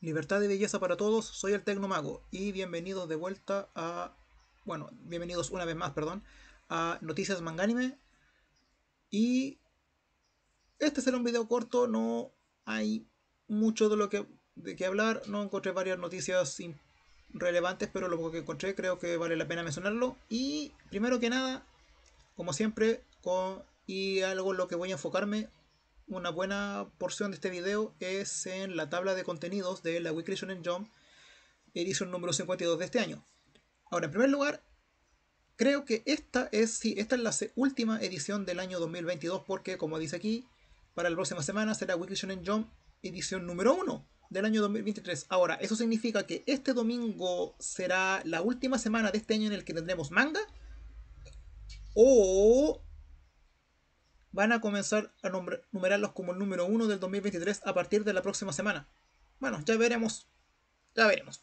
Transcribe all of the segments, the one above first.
Libertad y belleza para todos, soy el Tecnomago y bienvenidos de vuelta a. Bueno, bienvenidos una vez más, perdón, a Noticias Mangánime. Y. Este será un video corto, no hay mucho de lo que, de hablar, no encontré varias noticias relevantes, pero lo que encontré creo que vale la pena mencionarlo. Y primero que nada, como siempre, con, y algo en lo que voy a enfocarme una buena porción de este video es en la tabla de contenidos de la Weekly en Jump, edición número 52 de este año. Ahora, en primer lugar, creo que esta es, sí, esta es la última edición del año 2022 porque, como dice aquí, para la próxima semana será Weekly en Jump edición número 1 del año 2023. Ahora, eso significa que este domingo será la última semana de este año en el que tendremos manga o van a comenzar a numerarlos como el número 1 del 2023 a partir de la próxima semana. Bueno, ya veremos. Ya veremos.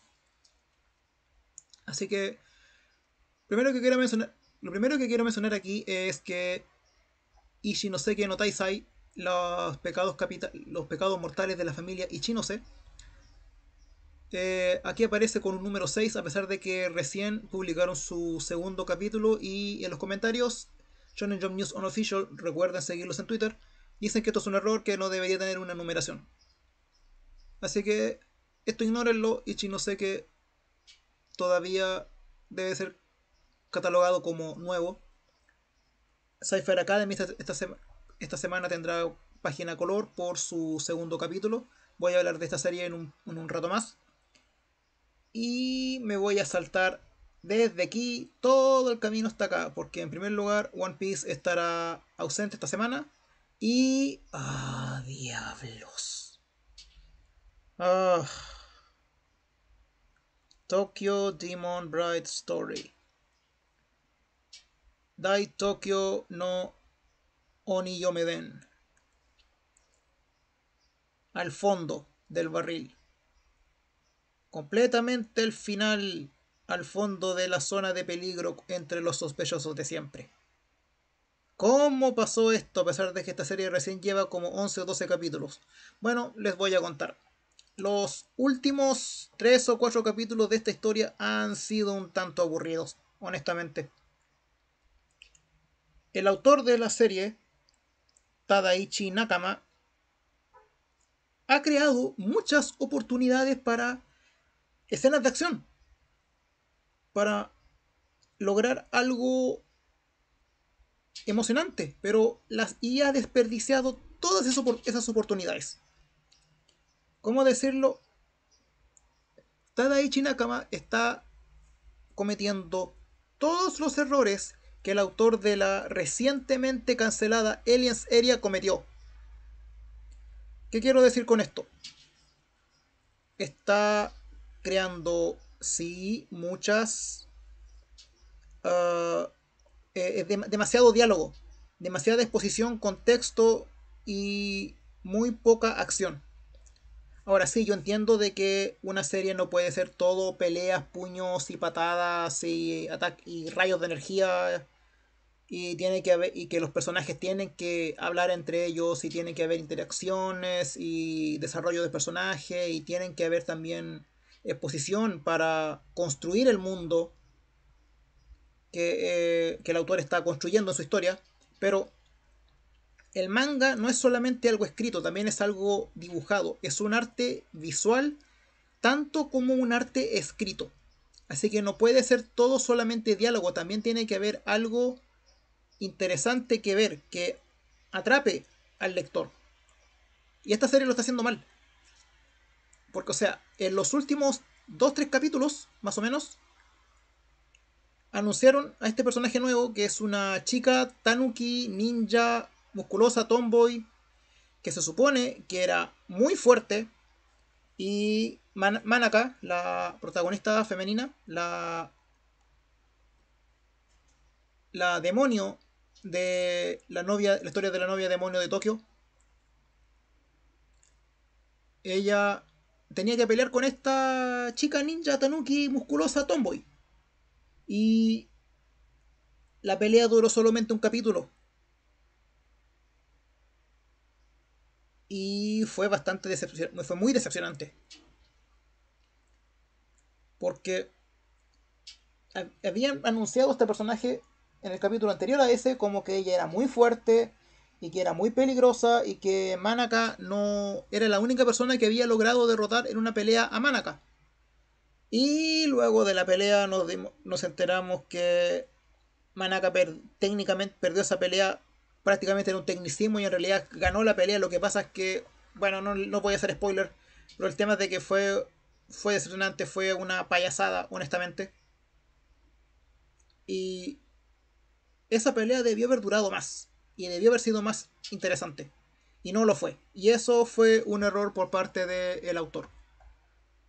Así que, primero que quiero mencionar, lo primero que quiero mencionar aquí es que si no Taisai, los pecados, capital, los pecados mortales de la familia Ichinose, eh, aquí aparece con un número 6, a pesar de que recién publicaron su segundo capítulo y en los comentarios Shonen Jump News Unofficial, recuerden seguirlos en Twitter, dicen que esto es un error que no debería tener una numeración. Así que esto ignórenlo y si no sé que todavía debe ser catalogado como nuevo. Cypher Academy esta, esta, semana tendrá página color por su segundo capítulo. Voy a hablar de esta serie en un, en un rato más. Y me voy a saltar desde aquí todo el camino hasta acá, porque en primer lugar One Piece estará ausente esta semana y... ¡Ah, diablos! ¡Ah! Tokyo Demon Bright Story. Dai Tokyo no Oniyomeden. Al fondo del barril. Completamente el final al fondo de la zona de peligro entre los sospechosos de siempre. ¿Cómo pasó esto a pesar de que esta serie recién lleva como 11 o 12 capítulos? Bueno, les voy a contar. Los últimos 3 o 4 capítulos de esta historia han sido un tanto aburridos, honestamente. El autor de la serie, Tadaichi Nakama, ha creado muchas oportunidades para escenas de acción, para lograr algo emocionante, pero las IA ha desperdiciado todas esas oportunidades. ¿Cómo decirlo? Tadaichi Nakama está cometiendo todos los errores que el autor de la recientemente cancelada Aliens Area cometió. ¿Qué quiero decir con esto? Está creando sí, muchas... Ah, eh, demasiado diálogo, demasiada exposición, contexto y muy poca acción. Ahora sí, yo entiendo de que una serie no puede ser todo peleas, puños y patadas y y rayos de energía y tiene que haber y que los personajes tienen que hablar entre ellos y tienen que haber interacciones y desarrollo de personaje y tienen que haber también exposición eh, para construir el mundo eh, que, el autor está construyendo en su historia, pero el manga no es solamente algo escrito, también es algo dibujado, es un arte visual tanto como un arte escrito. Así que no puede ser todo solamente diálogo, también tiene que haber algo interesante que ver, que atrape al lector. Y esta serie lo está haciendo mal. Porque, o sea, en los últimos dos, tres capítulos, más o menos, anunciaron a este personaje nuevo, que es una chica tanuki, ninja, musculosa, tomboy, que se supone que era muy fuerte. Y Manaka, la protagonista femenina, la, la demonio de la novia, la historia de la novia demonio de Tokio. Ella tenía que pelear con esta chica ninja Tanuki musculosa Tomboy. Y la pelea duró solamente un capítulo. Y fue bastante decepcionante, fue muy decepcionante. Porque habían anunciado este personaje en el capítulo anterior a ese como que ella era muy fuerte, y que era muy peligrosa y que Manaka no era la única persona que había logrado derrotar en una pelea a Manaka. Y luego de la pelea nos, enteramos que Manaka técnicamente perdió esa pelea, prácticamente en un tecnicismo y en realidad ganó la pelea. Lo que pasa es que, bueno, no, voy a hacer spoiler, pero el tema es de que fue, fue decepcionante, fue una payasada, honestamente. Y esa pelea debió haber durado más y debió haber sido más interesante. Y no lo fue. Y eso fue un error por parte del autor.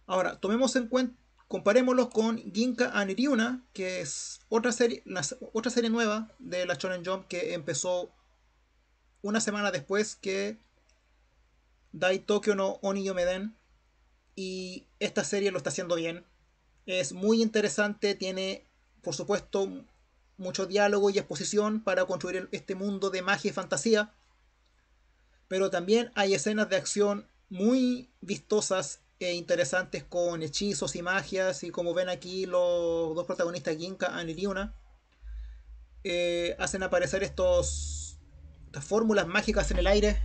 Ahora, tomemos en cuenta, comparémoslo con Ginka Aniruna, que es otra serie, otra serie nueva de la Shonen Jump que empezó una semana después que Dai Tokyo no Yomeden. Y esta serie lo está haciendo bien. Es muy interesante, tiene, por supuesto, mucho diálogo y exposición para construir este mundo de magia y fantasía. Pero también hay escenas de acción muy vistosas e interesantes con hechizos y magias. Y como ven aquí, los dos protagonistas, Ginka y Liuna, eh, hacen aparecer estos, estas fórmulas mágicas en el aire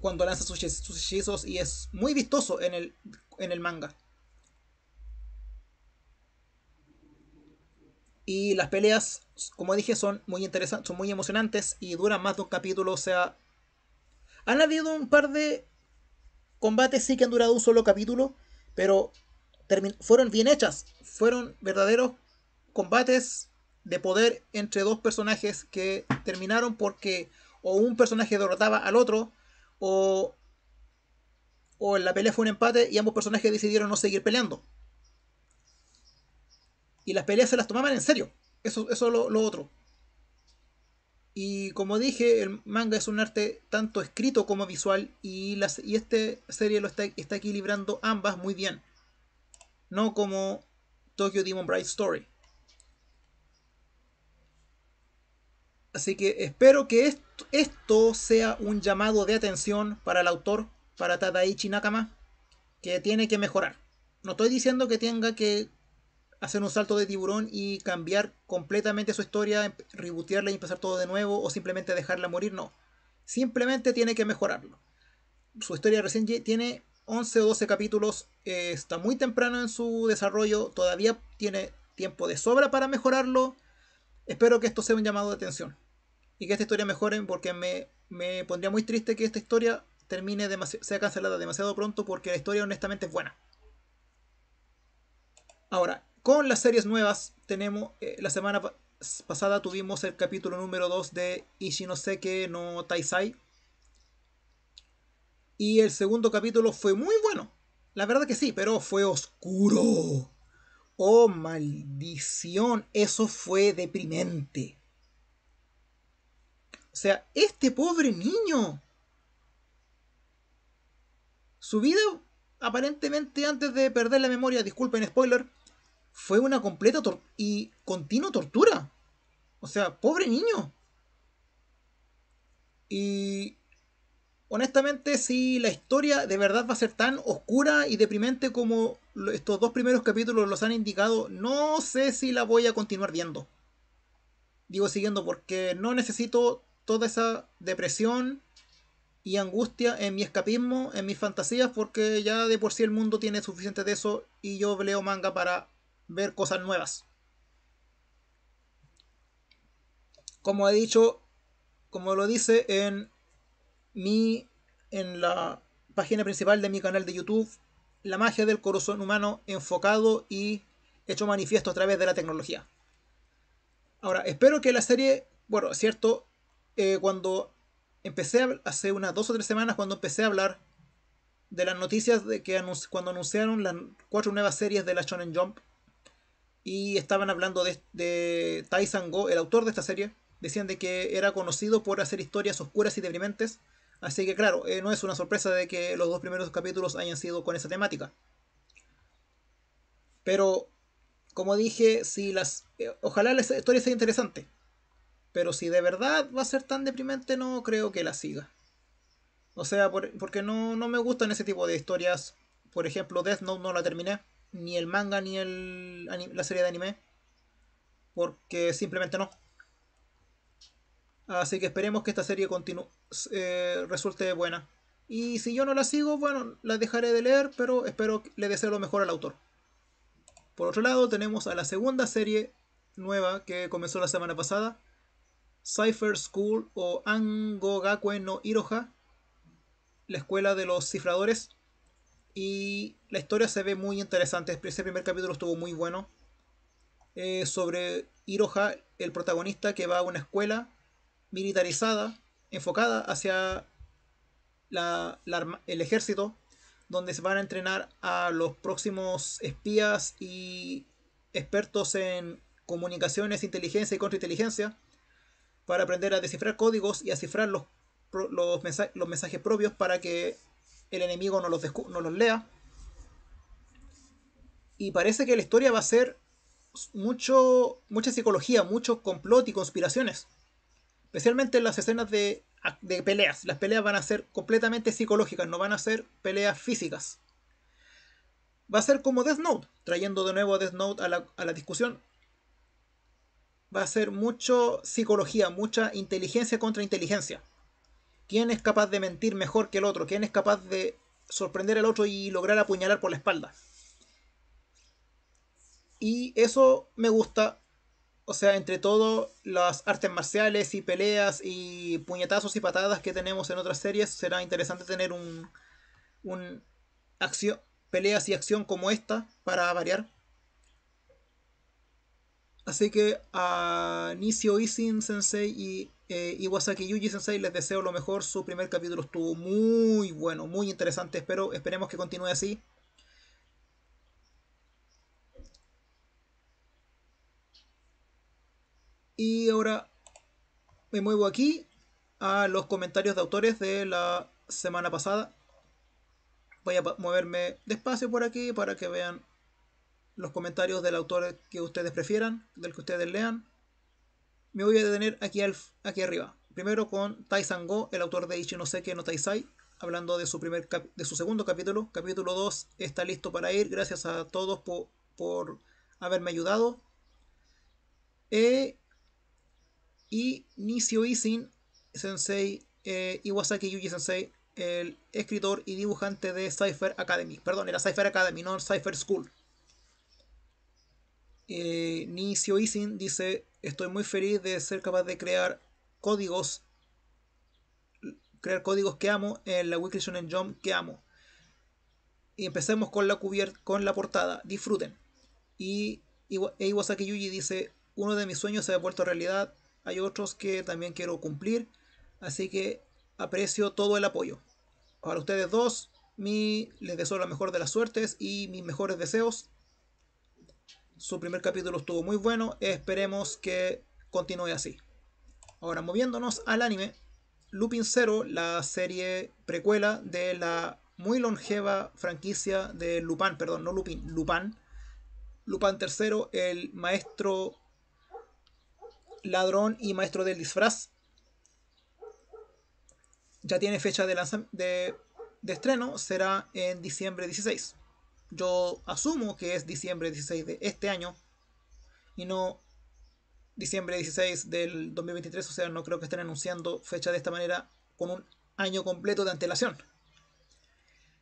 cuando lanza sus, hechizos. Y es muy vistoso en el manga. Y las peleas, como dije, son muy interesantes, son muy emocionantes y duran más dos capítulos O sea, han habido un par de combates sí que han durado un solo capítulo, pero fueron bien hechas. Fueron verdaderos combates de poder entre dos personajes que terminaron porque o un personaje derrotaba al otro o, o en la pelea fue un empate y ambos personajes decidieron no seguir peleando y las peleas se las tomaban en serio. Eso, es lo, lo otro. Y como dije, el manga es un arte tanto escrito como visual y, las, y esta serie lo está, equilibrando ambas muy bien. No como Tokyo Demon Bright Story. Así que espero que esto, esto sea un llamado de atención para el autor, para Tadaichi Nakama, que tiene que mejorar. No estoy diciendo que tenga que hacer un salto de tiburón y cambiar completamente su historia, em, rebotearla y empezar todo de nuevo o simplemente dejarla morir, no. Simplemente tiene que mejorarlo. Su historia recién tiene 11 o 12 capítulos, eh, está muy temprano en su desarrollo, todavía tiene tiempo de sobra para mejorarlo. Espero que esto sea un llamado de atención y que esta historia mejore porque me, pondría muy triste que esta historia termine sea cancelada demasiado pronto porque la historia honestamente es buena. Ahora, con las series nuevas, tenemos eh, la semana pasada tuvimos el capítulo número 2 de Ishinoseke no Taisai. Y el segundo capítulo fue muy bueno. La verdad que sí, pero fue oscuro. Oh, maldición. Eso fue deprimente. O sea, este pobre niño. Su vida, aparentemente antes de perder la memoria, disculpen spoiler, fue una completa y continua tortura. O sea, pobre niño. Y honestamente, si la historia de verdad va a ser tan oscura y deprimente como estos dos primeros capítulos los han indicado, no sé si la voy a continuar viendo. Digo siguiendo porque no necesito toda esa depresión y angustia en mi escapismo, en mis fantasías, porque ya de por sí el mundo tiene suficiente de eso y yo leo manga para ver cosas nuevas. Como he dicho, como lo dice en mi en la página principal de mi canal de YouTube, la magia del corazón humano enfocado y hecho manifiesto a través de la tecnología. Ahora, espero que la serie, bueno, es cierto, eh, cuando empecé a, hace unas dos o tres semanas, cuando empecé a hablar de las noticias de que cuando anunciaron las cuatro nuevas series de la Shonen Jump, y estaban hablando de, de Go el autor de esta serie. Decían de que era conocido por hacer historias oscuras y deprimentes. Así que claro, eh, no es una sorpresa de que los dos primeros capítulos hayan sido con esa temática. Pero, como dije, si las. Eh, ojalá la historia sea interesante. Pero si de verdad va a ser tan deprimente, no creo que la siga. O sea, porque no, no me gustan ese tipo de historias. Por ejemplo, Death Note no la terminé ni el manga ni el la serie de anime. Porque simplemente no. Así que esperemos que esta serie continúe eh, resulte buena. Y si yo no la sigo, bueno, la dejaré de leer, pero espero que le deseo lo mejor al autor. Por otro lado, tenemos a la segunda serie nueva que comenzó la semana pasada, Cypher School o Angogakuen no Iroha, la escuela de los cifradores, y la historia se ve muy interesante. Ese primer capítulo estuvo muy bueno. Eh, sobre Hiroha el protagonista que va a una escuela militarizada, enfocada hacia la, el ejército, donde se van a entrenar a los próximos espías y expertos en comunicaciones, inteligencia y contrainteligencia, para aprender a descifrar códigos y a cifrar los, los mensajes propios para que el enemigo no los, no los lea. Y parece que la historia va a ser mucho, mucha psicología, mucho complot y conspiraciones. Especialmente en las escenas de, de peleas. Las peleas van a ser completamente psicológicas, no van a ser peleas físicas. Va a ser como Death Note, trayendo de nuevo a Death Note a la, a la discusión. Va a ser mucho psicología, mucha inteligencia contra inteligencia quién es capaz de mentir mejor que el otro, quién es capaz de sorprender al otro y lograr apuñalar por la espalda. Y eso me gusta. O sea, entre todo, las artes marciales y peleas y puñetazos y patadas que tenemos en otras series, será interesante tener un, un acción, peleas y acción como esta para variar. Así que a Nisio Isin Sensei y eh, Iwasaki Yuji Sensei, les deseo lo mejor. Su primer capítulo estuvo muy bueno, muy interesante. Espero, esperemos que continúe así. Y ahora me muevo aquí a los comentarios de autores de la semana pasada. Voy a moverme despacio por aquí para que vean los comentarios del autor que ustedes prefieran, del que ustedes lean me voy a detener aquí, aquí arriba. Primero con Tai Go. el autor de Ichi no Taisai, hablando de su, primer de su segundo capítulo. Capítulo 2 está listo para ir. Gracias a todos por, haberme ayudado. E, y Nisio Isin, Sensei e, Iwasaki Yuji Sensei, el escritor y dibujante de Cypher Academy. Perdón, era Cypher Academy, no Cypher School. Eh, Nisio Isin dice estoy muy feliz de ser capaz de crear códigos, crear códigos que amo en la Weekly en Jump que amo. Y empecemos con la, con la portada, disfruten. Y e Iwasaki Yuji dice, uno de mis sueños se ha vuelto realidad, hay otros que también quiero cumplir, así que aprecio todo el apoyo. Para ustedes dos, mi, les deseo la mejor de las suertes y mis mejores deseos. Su primer capítulo estuvo muy bueno. Esperemos que continúe así. Ahora, moviéndonos al anime, Lupin 0 la serie precuela de la muy longeva franquicia de Lupin, perdón, no Lupin, Lupin. Lupin III, el maestro ladrón y maestro del disfraz. Ya tiene fecha de, de estreno, será en diciembre 16 yo asumo que es diciembre 16 de este año y no diciembre 16 del 2023, o sea, no creo que estén anunciando fecha de esta manera con un año completo de antelación.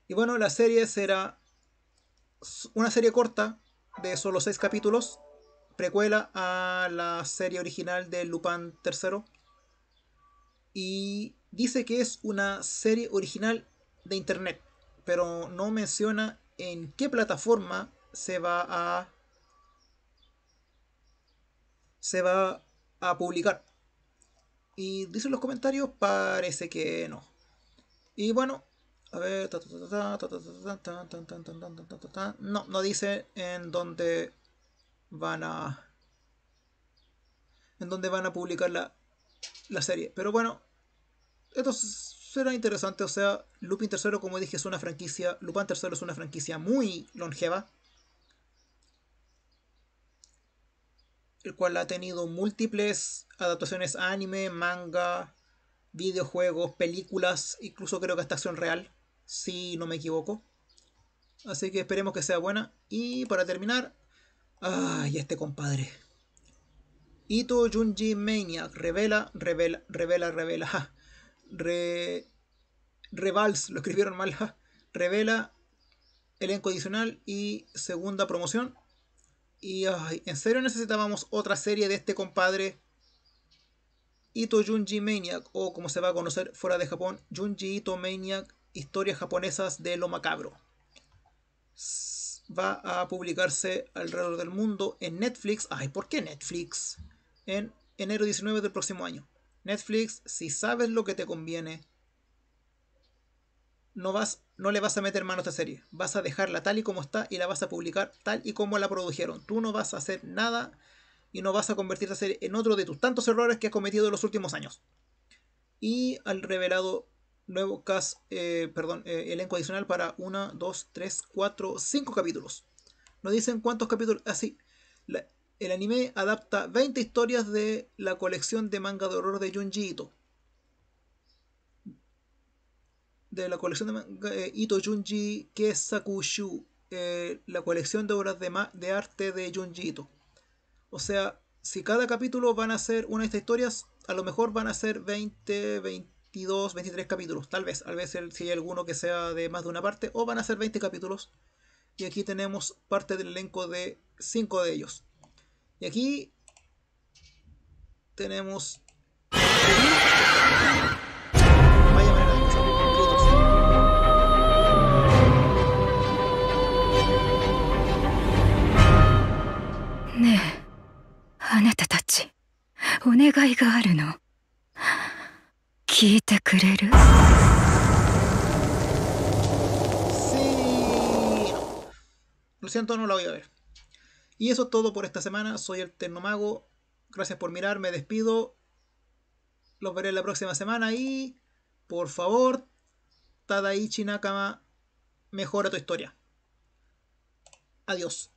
Y bueno, la serie será una serie corta de solo 6 capítulos, precuela a la serie original de Lupin III. Y dice que es una serie original de internet, pero no menciona en qué plataforma se va a se va a publicar. Y dicen los comentarios, parece que no. Y bueno, a ver, no, no dice en dónde van a en dónde van a publicar la, la serie. Pero bueno, esto es será interesante. O sea, Lupin III, como dije, es una franquicia. Lupin III es una franquicia muy longeva. El cual ha tenido múltiples adaptaciones anime, manga, videojuegos, películas, incluso creo que hasta acción real, si no me equivoco. Así que esperemos que sea buena. Y para terminar, ay, este compadre. Ito Junji Maniac revela, revela, revela, revela. Re, Revals, lo escribieron mal, revela elenco adicional y segunda promoción. Y en serio necesitábamos otra serie de este compadre Ito Junji Maniac, o como se va a conocer fuera de Japón, Junji Ito Maniac, historias japonesas de lo macabro. Va a publicarse alrededor del mundo en Netflix. Ay, ¿por qué Netflix? En enero 19 del próximo año. Netflix, si sabes lo que te conviene, no, vas, no le vas a meter mano a esta serie. Vas a dejarla tal y como está y la vas a publicar tal y como la produjeron. Tú no vas a hacer nada y no vas a convertir esta serie en otro de tus tantos errores que has cometido en los últimos años. Y al revelado nuevo cast, eh, perdón, eh, elenco adicional para 1, 2, 3, 4, 5 capítulos. No dicen cuántos capítulos, así. Ah, el anime adapta 20 historias de la colección de manga de horror de Junji Ito. De la colección de manga eh, Ito Junji Kesakushu, eh, la colección de obras de, de arte de Junji Ito. O sea, si cada capítulo van a ser una de estas historias, a lo mejor van a ser 20, 22, 23 capítulos. Tal vez, tal vez si hay alguno que sea de más de una parte, o van a ser 20 capítulos. Y aquí tenemos parte del elenco de 5 de ellos. Y aquí tenemos... Vaya, mira, mira... No. Ané, tatache. Un ego y gauro, no. Lo siento, no la voy a ver. Y eso es todo por esta semana. Soy el Tecnomago. Gracias por mirar. Me despido. Los veré la próxima semana. Y por favor, Tadaichi Nakama, mejora tu historia. Adiós.